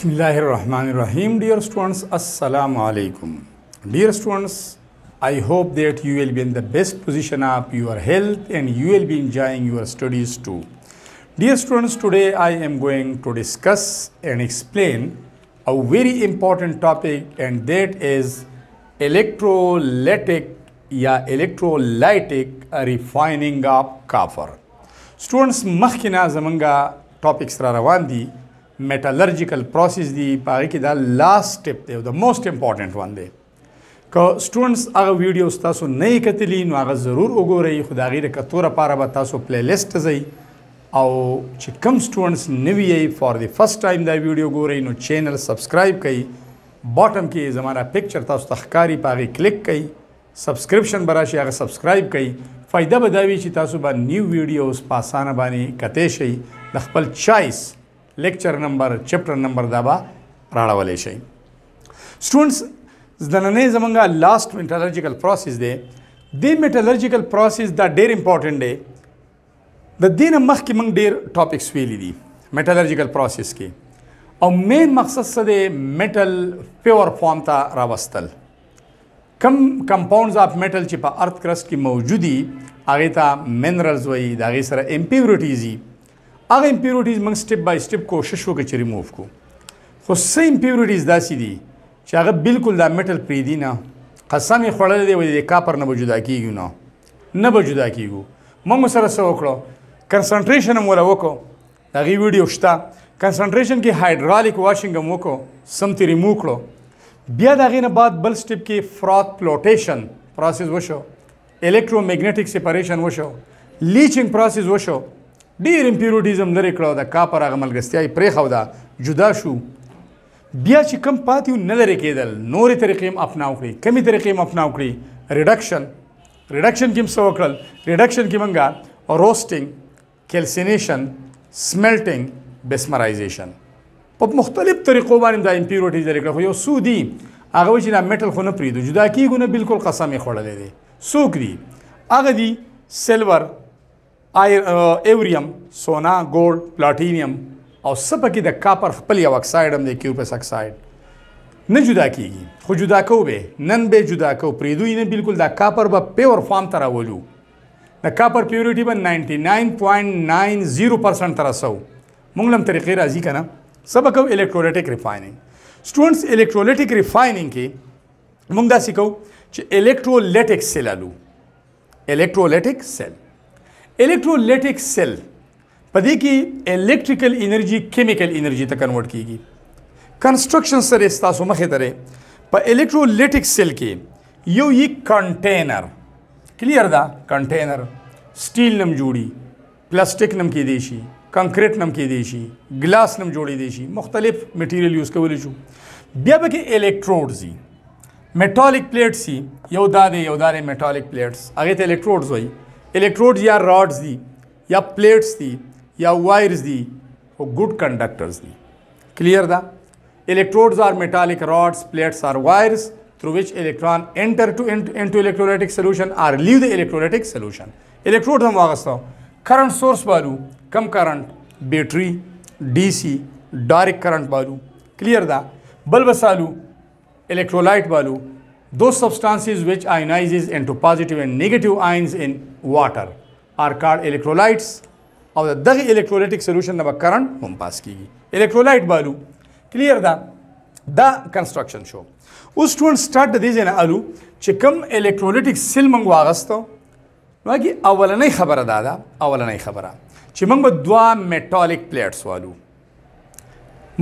Bismillahir Dear students, Assalamu Alaikum. Dear students, I hope that you will be in the best position of your health and you will be enjoying your studies too. Dear students, today I am going to discuss and explain a very important topic and that is electrolytic ya electrolytic refining of copper. Students, مخکې zamanga زمونږ ټاپکس میټالرجیکل پروسس دی پاره کې دا لاست سټپ دی دا موست امپورټنت ون دی که سټوډنټس هغه ویډیوز تاسو نه کتلی نو هغه ضرور وګورئ خو دا غیر کتور لپاره به تاسو پلی لیست ځئ او چې کم سټوډنټس نوی یې فار دی فرست ټایم دا ویډیو ګورئ نو چینل سبسکرایب کړئ باټم کې زماره پکچر تاسو ته ښکاری پاره کلیک کړئ سبسکرپشن براشي هغه سبسکرایب کړئ فائدہ بداوی چې تاسو به نیو ویډیوز په اسانه باندې کته شئ د خپل چایس لیکچر نمبر چپټر نمبر دا به راړولې شي سټوډنټس د نننې زمونږه لاست میټالرجیکل پروسس دی د میټالرجیکل پروسس دا ډېر امپورټنت دی د دې نه مخکې موږ ډېر ټاپکس ویلي دي میټالرجیکل پروسس کې او مین مقصد څه دی میټل پیور فارم ته راوستل کم کمپاونډز اف میټل چې په ارث کرست کې موجودي هغه ته منرلز وایي د هغه سره امپیورټیزي هغه امپیورټیز موږ سټپ بای سټپ کوشش وکړو چې ریموو کو خو سه امپیورټیز داسې دي چې هغه بالکل دا میټل پری دی نه قسم خوړل دی ولې د کاپر نه وجودا کیږي نو نه وجودا کیږي موږ سره سره وکړو کنسنټریشن مو را وکړو دا غي ویډیو شته کنسنټریشن کې هایډرالیک واشینګ مو کو سمتی ریمو کړو بیا دا غینه بعد بل سټپ کې فراث پلوټیشن پروسس وشو الکترومغنیټک سپریشن وشو لیچینګ پروسس وشو ډیر امپیروټیزم لري کړو دا کاپر هغه ملګرتیا یې پرې خو دا جدا شو بیا چې کم پاتیو نه لري کېدل نورې طریقې هم اپناو کړې کمی طریقې هم اپناو کړې ریډکشن ریډکشن کې هم څه وکړل ریډکشن کې مونږه روسټینګ کیلسینیشن سمیلټینګ بسمرایزیشن په مختلف طریقو باندې دا امپیروټیز لري کړو یو سودی هغه چې دا میټل خو نه پریدو جدا کیږي نه بالکل قسم یې خوړلې دي څوک دي هغه دي سلور ایوریم سونا ګولډ پلاټینیم او سبا کې د کاپر خپل یو اکساید هم دی کیوپس اکساید نه جدا کیږي خو جدا کو به نن به جدا کو پریدوی نه بالکل دا کاپر به پیور فارم تر راولو د کاپر پیوریټي به 99.90% تر سو موږ لم طریقې راځي کنه سبا کو الکترولیټک ریفاینینګ سټوډنټس الکترولیټک ریفاینینګ کې موږ دا سکو چې الکترولیټک سیل الو الکترولیټک سیل الیکټرولیټک سیل په دې کې الکتریکل انرژي کیمیکل انرژي ته کنورټ کیږي کنستراکشن سره تاسو مخې ته په الکترولیټک سیل کې یو یی کنټینر کلیر دا کنټینر سټیل نم جوړي پلاستیک نم کې دی شي کنکریټ نم کې دی شي ګلاس نم جوړي دی شي مختلف میټیریل یوز کولی شو بیا پکې الکتروډز دي میټالک پلیټس یو دا دی یو دا دی میټالک پلیټس هغه ته الکتروډز وایي electrodes या rods दी या plates दी या wires दी वो good conductors दी clear the electrodes or metallic rods plates or wires through which electron enter to in to electrolytic solution or leave the electrolytic solution electrode हम वागस्ता करंट सोर्स वालू कम करंट बैटरी सी direct current वालू clear the bulb सालू electrolyte वालू Those substances which ionizes into positive and negative ions in water are called electrolytes او د دغه الیکټرولیټک سولوشن نه به کرنٹ هم پاس کیږي الیکټرولایټ بالو کلیر ده دا کنستراکشن شو اوس سټوډنټ سٹارټ د دې ځای نه الو چې کوم الیکټرولیټک سیل موږ واغستو نو هغه اولنۍ خبره دا ده اولنۍ خبره چې موږ به دوا میټالک پلیټس والو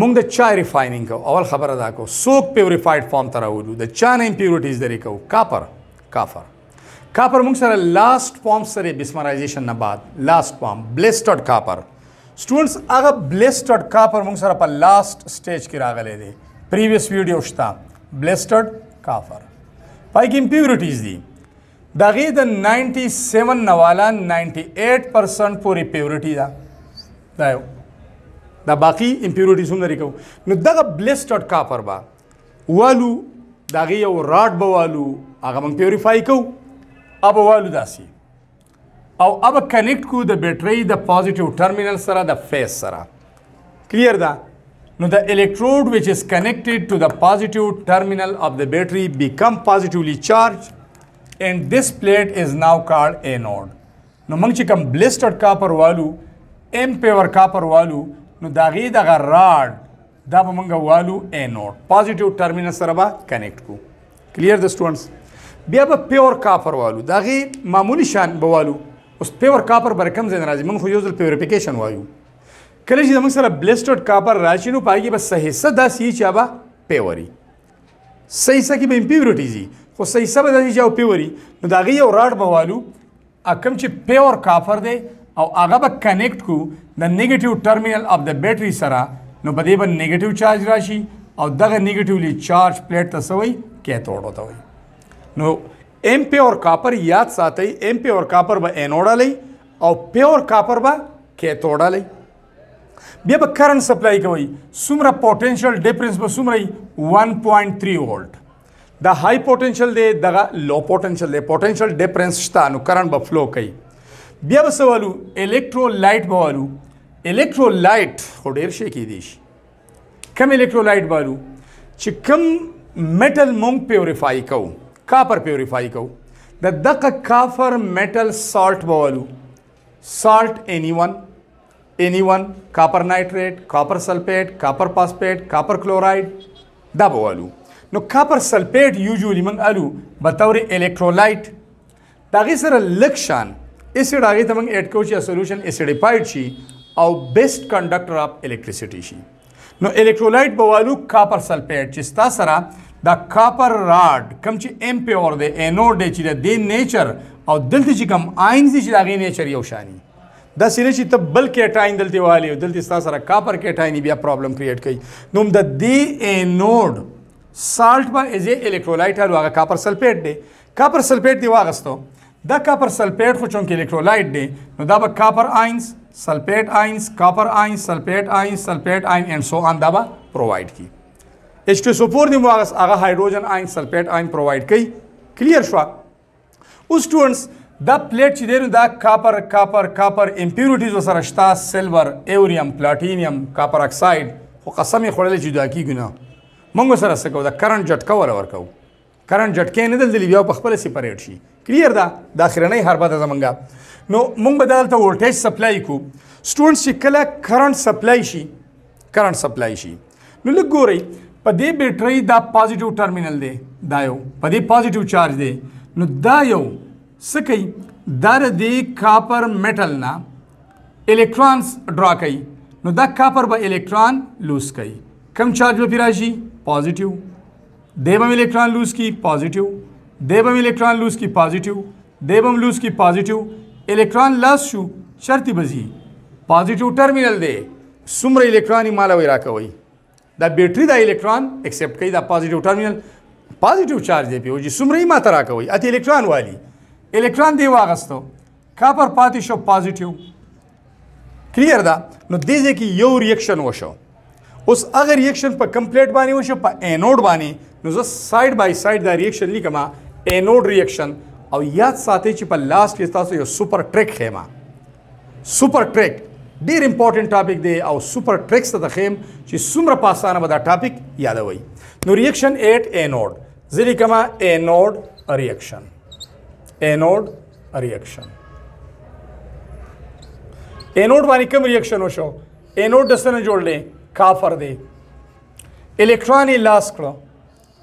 مونږ د چای ریفاینینګ کو اول خبره دا کو سوک پیوریفاید فارم ته راوړو د چا نه امپیوریټیز لري کو کاپر کافر کاپر موږ سره لاست فارم سره بیسمرایزیشن نه بعد لاست فارم بلیس ډاٹ کاپر سټوډنټس هغه بلیس ډاٹ کاپر موږ سره په لاست سټیج کې راغلي دي پریویس ویډیو شته بلیس ډاٹ کافر پای کې امپیوریټیز دي دغه د 97 نواله 98% پورې پیورټی دا دا یو دا باقی امپیوریټیز هم لري کوو نو دغه بلیس ډاټ کاپر به والو د هغې یو راډ به والو هغه موږ پیوریفای کوو اب والو داسې او اب کنیکټ کو د بیټرۍ د پازیټیو ټرمینل سره د فیس سره clear that now the electrode which is connected to the positive terminal of the battery become positively charged and this plate is now called anode now mung chikam blistered copper value m power copper value نو دا غي دغه راډ دا به مونږ والو انوډ پوزېټیو ټرمینل سره به کنیکټ کو کلیر د سټوډنټس بیا به پیور کاپر والو دا غي معمولی شان به والو اوس پیور کاپر بر کم ځای راځي مونږ خو یو ځل پیوریفیکیشن وایو کله چې زموږ سره بلیسټډ کاپر راشي نو پایګي به صحیح څه داسې چې به پیوري صحیح څه کې به امپیورټیزي خو صحیح څه به داسې چې پیوري نو دا غي یو راډ به والو اکم چې پیور کاپر دی او هغه به کنیکټ کو د نیگیټیو ټرمینل اف د بیټری سره نو په دې باندې نیگیټیو چارج راشي او دغه نیگیټیولی چارج پلیټ ته سوی کیتھوډ ہوتا وي نو ایم پیور کاپر یاد ساتئ ایم پیور کاپر به انوډ علی او پیور کاپر به کیتھوډ علی بیا به کرنٹ سپلای کوي سمره پوټنشل ډیفرنس به سمره 1.3 وولټ دا های پوټنشل دی دغه لو پوټنشل دی پوټنشل ډیفرنس شته نو کرنٹ به فلو کوي بیا به سوالو الکترولایټ بوالو الکترولایټ خو ډیر شي کې دي شي کم الکترولایټ بوالو چې کم میټل مونږ پیوریفای کوو کاپر پیوریفای کوو د دغه کافر میټل سالټ بوالو سالټ اني ون اني ون کاپر نایټریټ کاپر سلفیټ کاپر فاسفیټ کاپر کلورایډ دا بوالو نو کاپر سلفیټ یوزولی موږ الو به طور الکترولایټ دا غي سره لکشان اسید هغه ته موږ اډ کوو چې سولوشن اسیډیفاید شي او بیسټ کنډکټر اف electricity شي نو الکترولایټ بوالو کاپر سلفیټ چې ستا سره دا کاپر راډ کم چې ایم پیور دی انوډ دی چې د نیچر او دلته چې کم آینز دي چې دا غي نیچر یو شانی دا سینه چې ته بل کیټاین دلته والی دلته ستا سره کاپر کیټاین بیا پرابلم کریټ کوي نو د دی انوډ سالټ با از الکترولایټ هغه کاپر سلفیټ دی کاپر سلفیټ دی واغستو دا کاپر سلفیټ خو چونکې الکترولایټ دی نو دا به کاپر آئنز سلفیټ آئنز کاپر آئنز سلفیټ آئنز سلفیټ آئن اینڈ سو آن دا به پرووایډ کی اچ ټو سو فور دی مو هغه هایدروجن آئن سلفیټ آئن پرووایډ کوي کلیر شو اوس سټوډنټس دا پلیټ چې دی نو دا کاپر کاپر کاپر امپیورټیز وسره شته سلور ایوریم پلاټینیم کاپر اکساید خو قسم یې خوړلې چې دا کی ګناه موږ سره څه کوو دا کرنٹ جټکو ور ورکو کرنټ جټکې نه دلدلی بیا په خپل سپریټ شي کلیر ده د اخرنۍ حربه ده زمونږه نو مونږ به دلته ولټیج سپلای کو سټوډنټس چې کله کرنټ سپلای شي کرنټ سپلای شي نو لږ ګورئ په دې بیټرۍ دا پازیټیو ټرمینل دی دا یو په دې پازیټیو چارج دی نو دا یو څه کوي دا د دې کاپر میټل نه الکترونز ډرا کوي نو دا کاپر به الکترون لوس کوي کم چارج به پرې راشي پازیټیو they bum electron lose की positive they bum electron lose की positive they bum lose की positive electron loss شو شرطي بزي positive terminal دی څومره الکترون مال وی راکوي دا بیټری دا الکترون ایکسپټ کوي دا پوزټیو ټرمینل پوزټیو چارج دی پیوږي څومره ماته راکوي اته الکترون والی الکترون دی واغستو کاپر پاتې شو پوزټیو کلیر دا نو دې ځکه یو ریاکشن وشو اوس اگر ریاکشن په کمپلیټ باندې وشو په انوډ باندې نو زه ساید بای ساید دا ریاکشن لیکم انود ریاکشن او یاد ساتئ چې په لاست کې تاسو یو سوپر ټریک خېما سوپر ټریک ډیر امپورټنت ټاپک دی او سوپر ټریکس ته خېم چې څومره په اسانه به دا ټاپک یادوي نو ریاکشن ایټ انود زه لیکم انود ریاکشن انود ریاکشن انود باندې کوم ریاکشن وشو انود د سره جوړلې کافر دی الکترون یې لاس کړو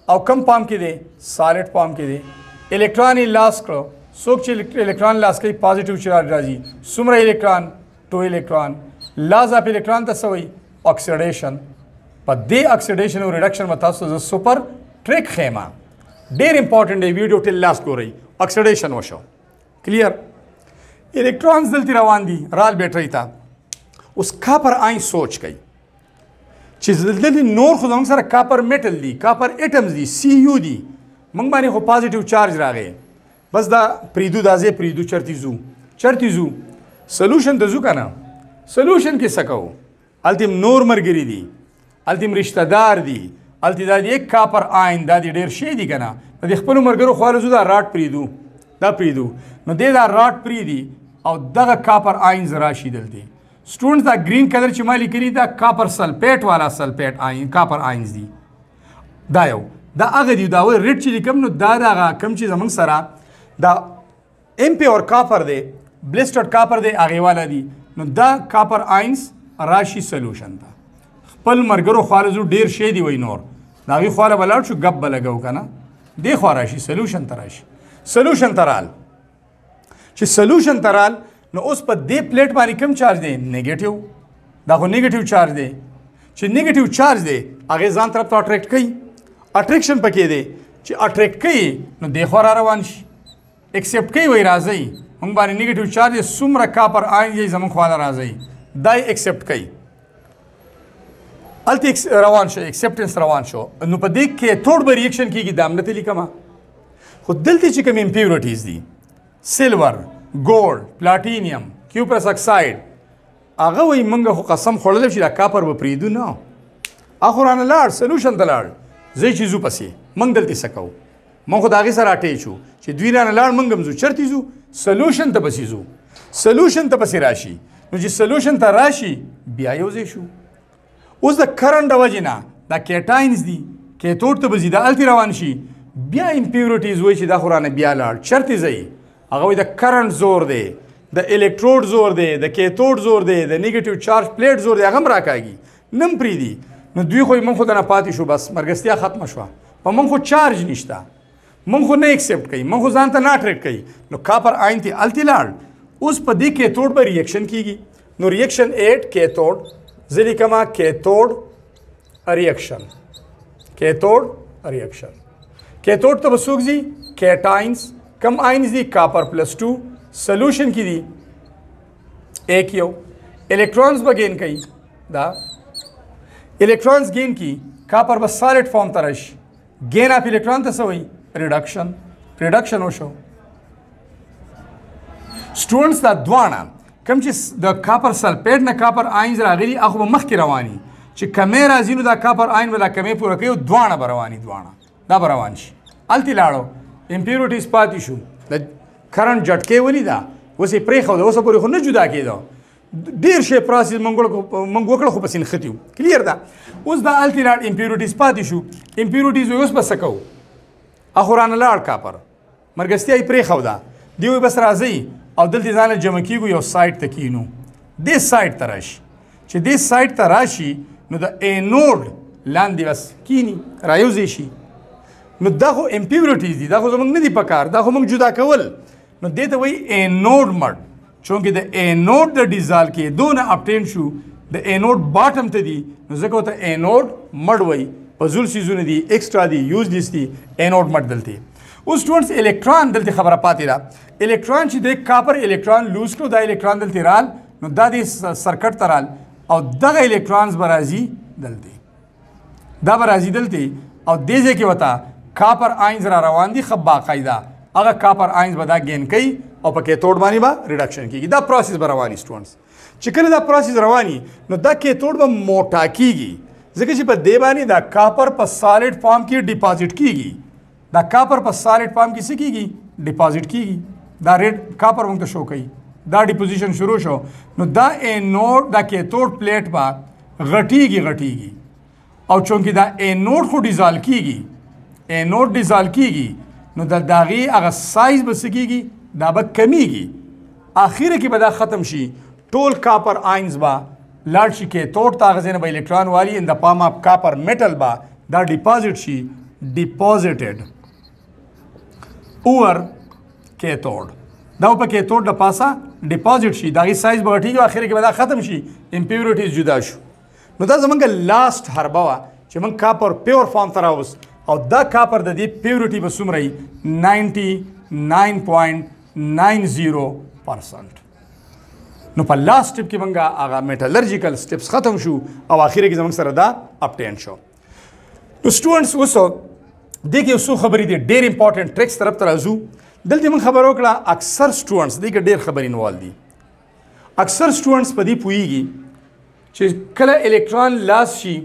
او کم پام کې دی سالیټ پام کې دی الکترون یې لاس کړو څوک چې الکترون لاس کوي پازیټیو چارج راځي څومره الکترون ټو الکترون لاس اپ الکترون ته سوی اکسیډیشن په دې اکسیډیشن او ریډکشن مته تاسو سپر ټریک خیمه ډیر امپورټنت دی ویډیو ټل لاس ګورئ اکسیډیشن وشو کلیر الکترونز دلته روان دي رال بیټری ته اوس کا پر آئیں سوچ کئ چې دلته نور خو زموږ سره کاپر میټل دي کاپر اټمز دي سی یو دي موږ باندې خو پازیټیو چارج راغی بس دا پریدو دازې پریدو چرتی زو چرتی زو سولوشن ته زو کنه سولوشن کې سکو التیم نور مرګری دي التیم رشتہ دار دي التی دا دی کاپر آئین دا دی ډیر شی دی کنه نو د خپل مرګرو خواره زو دا راټ پریدو دا پریدو نو دې دا راټ پریدي او دغه کاپر آئین زرا شي دلته سټوډنټس دا گرین کلر چې ما لیکلی دا کاپر سلفیټ والا سلفیټ آئین کاپر آئنز دي دا یو دا هغه دی دا و ریډ چې لیکم نو دا دا کم چې زمنګ سره دا ایم پی اور کاپر دی بلسټډ کاپر دی هغه والا دی نو دا کاپر آئنز راشي سولوشن دا خپل مرګرو خالصو ډیر شی دی وای نور دا وی خواله بلاړ شو غب بلګو کنه دی خو راشي سولوشن تراشي سولوشن ترال چې سولوشن ترال نو اوس په دې پلیټ باندې کم چارج دی نیگیټیو دا خو نیگیټیو چارج دی چې نیگیټیو چارج دی هغه ځان طرف ته اټریکټ کوي اټریکشن پکې دی چې اټریکټ کوي نو دې خو را روان شي اکسپټ کوي وای راځي موږ باندې نیگیټیو چارج سمره کاپر آئین یې زموږ خواله راځي دا اکسپټ کوي الته روان شو اکسپټنس روان شو نو په دې کې ټوډ به ریاکشن کیږي د امنته لیکما خو دلته چې کوم امپیورټیز دي سلور ګولډ پلاټینیم کیوپرس اکساید هغه وای منګه خو قسم خوړل شي دا کاپر و پریدو نه اخران لاړ سولوشن دلاړ زه چې زو پسې منګ دلته سکو مونږ خو داغه سره اٹې شو چې دوی نه لاړ منګم زو چرتی زو سولوشن ته پسې زو سولوشن ته پسې راشي نو چې سولوشن ته راشي بیا یو ځای شو اوس د کرنډ وجنه دا کیټاینز دي کیټوټ ته بزیده التی روان شي بیا امپیورټیز وای چې دا خورانه بیا لاړ چرته ځای هغه د کرنٹ زور دی د الکتروډ زور دی د کیتوډ زور دی د نیگیټیو چارج پلیټ زور دی هغه راکاږي نم پری دی نو دوی خو من خو نه پاتې شو بس مرګستیا ختم شو په من خو چارج نشته من خو نه اکسپټ کوي من خو ځان ته نه اټریکټ کوي نو کاپر آئین تی التی لاړ اوس په دې کیتوډ به ریاکشن کیږي نو ریاکشن 8 کیتوډ زری کما کیتوډ ریاکشن کیتوډ ریاکشن کیتوډ ته بسوګزي کیټاینز کم آئنز دي کاپر پلس 2 سولوشن کې دي ایک یو الکترونز به گین کوي دا الکترونز گین کی کاپر به سالټ فارم ترش گین اف الکترون ته سوې ریډکشن ریډکشن وشو سټوډنټس دا دوانه کوم چې د کاپر سلفیټ نه کاپر آینز راغلي هغه مخ کې رواني چې کمې راځي نو دا کاپر آین به دا کمې پوره کوي دوانه به رواني دوانه دا به روان شي التی لاړو امپیورټیز پاتې شو د کرنټ جټکې ونی دا اوس یې پرې خو دا اوس پورې خو نه جدا کېده ډیر شی پراسیز منګوړ منګ وکړ خو پسین ختیو کلیر دا اوس دا الټینات امپیورټیز پاتې شو امپیورټیز اوس بس کو اخوران لاړ کا پر مرګستیا یې پرې خو دا دیوی بس راځي او دلته ځان جمع کیږي یو سایت تکینو دې سایت تراش چې دې سایت تراشي نو د انورډ لاندې بس کینی رايوزي شي نو دا خو امپیورټیز دي دا خو زمونږ نه دي پکار دا خو موږ جدا کول نو دې ته وایي اینوډ مډ چونکې د اینوډ د ډیزال کې دونه اپټین شو د اینوډ باټم ته دي نو ځکه ورته اینوډ مډ وایي پزول سیزونه دي ایکسترا دي یوزلیس دي اینوډ مډ دلته اوس سټوډنټس الکترون دلته خبره پاتې ده الکترون چې د کاپر الکترون لوز کړو دا الکترون دلته رال نو دا د سرکټ ترال او دغه الکترونز برازي دلته دا برازي دلته او دې ځکه وتا کاپر آینز را روان دي خب باقاعده هغه کاپر آینز به دا گین کوي او په کیتوډ باندې به ریډکشن کیږي دا پروسس به رواني سټوډنټس چې کله دا پروسس رواني نو دا کیتوډ به موټا کیږي ځکه چې په دې باندې دا کاپر په سالډ فارم کې ډیپازټ کیږي دا کاپر په سالډ فارم کې څه کیږي ډیپازټ کیږي دا ریډ کاپر موږ ته شو کوي دا ډیپوزیشن شروع شو نو دا انوډ دا کیتوډ پلیټ با غټیږي غټیږي او چونکی دا انوډ خو ډیزال کیږي اینوډ ډیزال کیږي نو د داغي هغه سایز به سګيږي دا به کمیږي اخیره کې به دا ختم شي ټول کاپر آئنز با لاړ شي کې توټ تاغزنه به الکترون والی ان د پام اپ کاپر میټل با دا ډیپوزټ شي ډیپوزټډ اور کیتوډ دا په کیتوډ د پاسا ډیپوزټ شي دا غي سایز به ټیږي اخر کې به دا ختم شي امپیورټیز جدا شو نو دا زمونږ لاست هربوا چې موږ کاپر پیور فارم تراوس او دا کاپر د دې پیورټي به څومره 99.90% نو په لاس سټپ کې موږ هغه میټالرجیکل سټپس ختم شو او اخیره کې زموږ سره دا اپټین شو نو سټوډنټس اوس د کې اوسو خبرې دي ډېر امپورټنت ټریکس طرف ته راځو دلته موږ خبر وکړه اکثر سټوډنټس دې کې ډېر خبرې انوال دي اکثر سټوډنټس په دې پوېږي چې کله الکترون لاس شي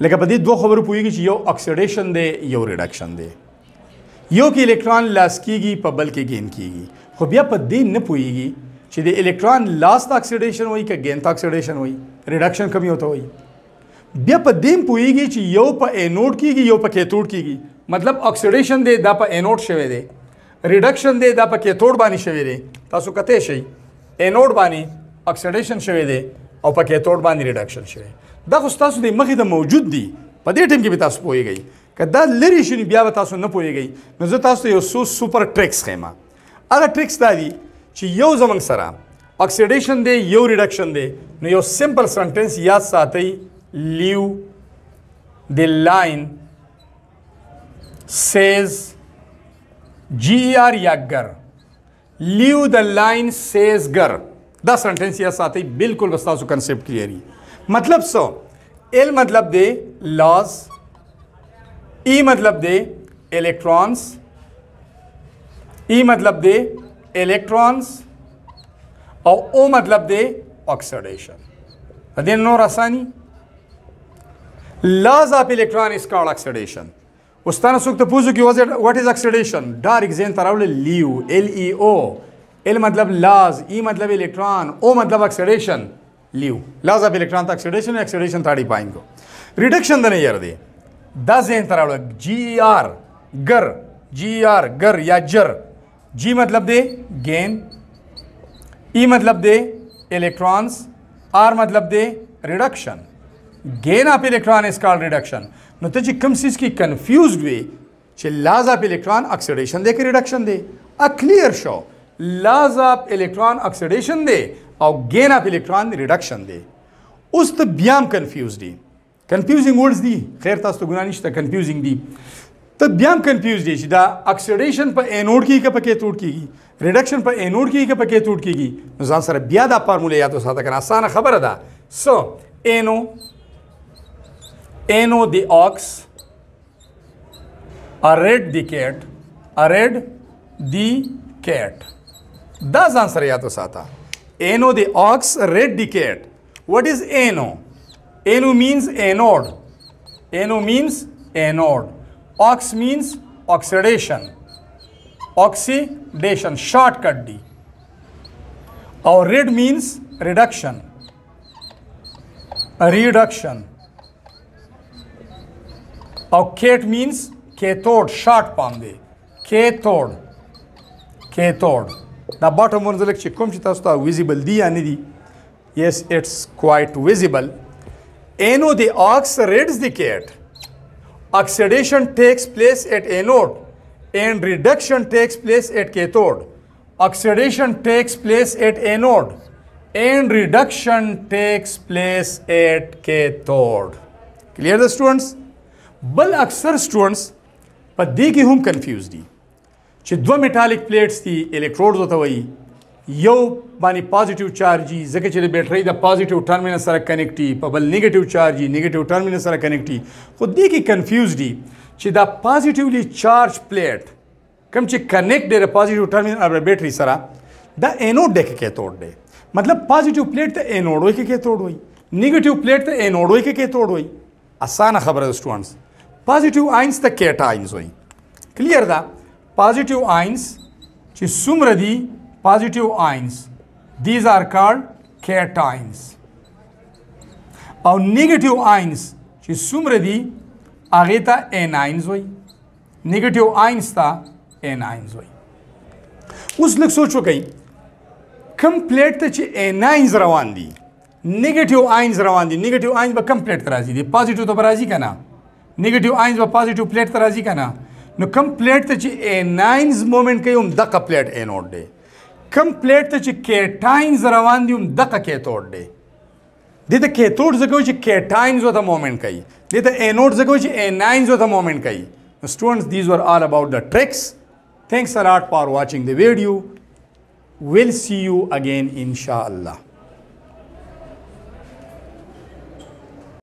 لکه په دې دوه خبرو پوېږي چې یو اکسیډیشن دی یو ریډکشن دی یو کې الکترون لاس کیږي په بل کې گین کیږي خو بیا په دې نه پوېږي چې د الکترون لاس ته اکسیډیشن وایي که گین ته اکسیډیشن وایي ریډکشن کمی ہوتا وایي بیا په دیم پوېږي چې یو په انوډ کېږي یو په کیتوډ کېږي مطلب اکسیډیشن دی دا په انوډ شوی دی ریډکشن دی دا په کیتوډ باندې شوی دی تاسو کته شئ انوډ باندې اکسیډیشن شوی دی او پکې توړ باندې ریډکشن شوی دا خو تاسو د مخې د موجود دی په دې ټیم کې به تاسو پوهیږئ که دا لري شنو بیا به تاسو نه پوهیږئ نو زه تاسو یو سو سوپر ټریکس خیمه هغه ټریکس دا دی چې یو زمنګ سره اکسیډیشن دی یو ریډکشن دی نو یو سمپل سنټنس یاد ساتئ لیو د لاین سیز جی آر یا گر لیو د لاین سیز گر دا سنټنس یا ساتي بالکل وستاسو کنسپټ کلیری مطلب سو ال مطلب دی لاز ای مطلب دی الکترونز ای مطلب دی الکترونز او او مطلب دی اکسیډیشن دې نور اسانی لاز اف الکترون از کال اکسیډیشن اوس تاسو ته پوښتنه کوي واټ از اکسیډیشن ډایرکټ ځین تراول لیو ال ای او L मतलब loss ई e मतलब इलेक्ट्रॉन ओ मतलब oxidation LEO loss of electron oxidation oxidation थाड़ी पाएंगे reduction रिडक्षन यार दस ಏನ್ तरह जी आर गर जी आर e गर या जर जी मतलब दे गेन ई e मतलब दे इलेक्ट्रॉन्स आर मतलब दे reduction gain of electron is called reduction नो तो जी कम चीज की कंफ्यूज वे लाज ऑफ इलेक्ट्रॉन ऑक्सीडेशन दे के रिडक्शन दे अ क्लियर शॉ لاز اف الکترون اکسیډیشن دی او گین اف الکترون ریډکشن دی اوس ته بیا هم کنفیوز دی کنفیوزینګ ورډز دی خیر تاسو ته ګناه نشته کنفیوزینګ دی ته بیا هم کنفیوز دی چې دا اکسیډیشن په انوډ کې کې پکې توډ کیږي ریډکشن په انوډ کې کې پکې توډ کیږي ځان سره بیا دا فارموله یاد وساته کنه اسانه خبره ده سو انو NO the ox a red the cat a red the cat दस आंसर या तो सात एनो दे ox red the cat what is ano ano means anode ano means anode ox means oxidation oxidation cat डी और red means reduction reduction और cat means cathode short पाउंड cathode cathode ना बॉटम वन जल्द शिकम चिता विजिबल दी या नहीं दी yes it's quite visible ano the ox rates the cat oxidation takes place at anode and reduction takes place at cathode oxidation takes place at anode and reduction takes place at cathode clear the students बल अक्सर students पर दी की हम confuse दी چې دوه میټالیک پلیټس دي الکترودز ته وایي یو باندې پوزېټیو چارج دی ځکه چې د بیټرۍ د پوزېټیو ټرمینل سره کنیکټ دی په بل نیگیټیو چارج دی نیگیټیو ټرمینل سره کنیکټ دی خو دې کې کنفیوز دی چې دا پوزېټیولی چارج پلیټ کوم چې کنیکټ دی د پوزېټیو ټرمینل او بیټرۍ سره دا اینوډ کې کیتوډ دی مطلب پوزېټیو پلیټ ته اینوډ وای کې کیتوډ وای نیگیټیو پلیټ ته اینوډ وای کې کیتوډ وای اسانه خبره ده سټوډنټس پوزېټیو آینز ته کیټا آینز وای کلیر ده positive ions چې څومره دي positive ions these are called cations او negative ions چې څومره دي هغه ته anions وایي negative ions ته anions وایي اوس لږ سوچ وکړئ کوم پلیټ ته چې anions روان دي negative ions روان دي negative ions به کوم پلیټ ته راځي دي positive ته راځي کنه negative ions به positive پلیټ ته راځي کنه نو کم پلیټ ته چې ایناینز مومنت کوي هم دغه پلیټ اینوډ دی کم پلیټ ته چې کیټاینز روان دي هم دغه کیتوډ دی د دې کیتوډ زګو چې کیټاینز وته مومنت کوي د دې اینوډ زګو چې ایناینز وته مومنت کوي students these were all about the tricks thanks a lot for watching the video we'll see you again inshallah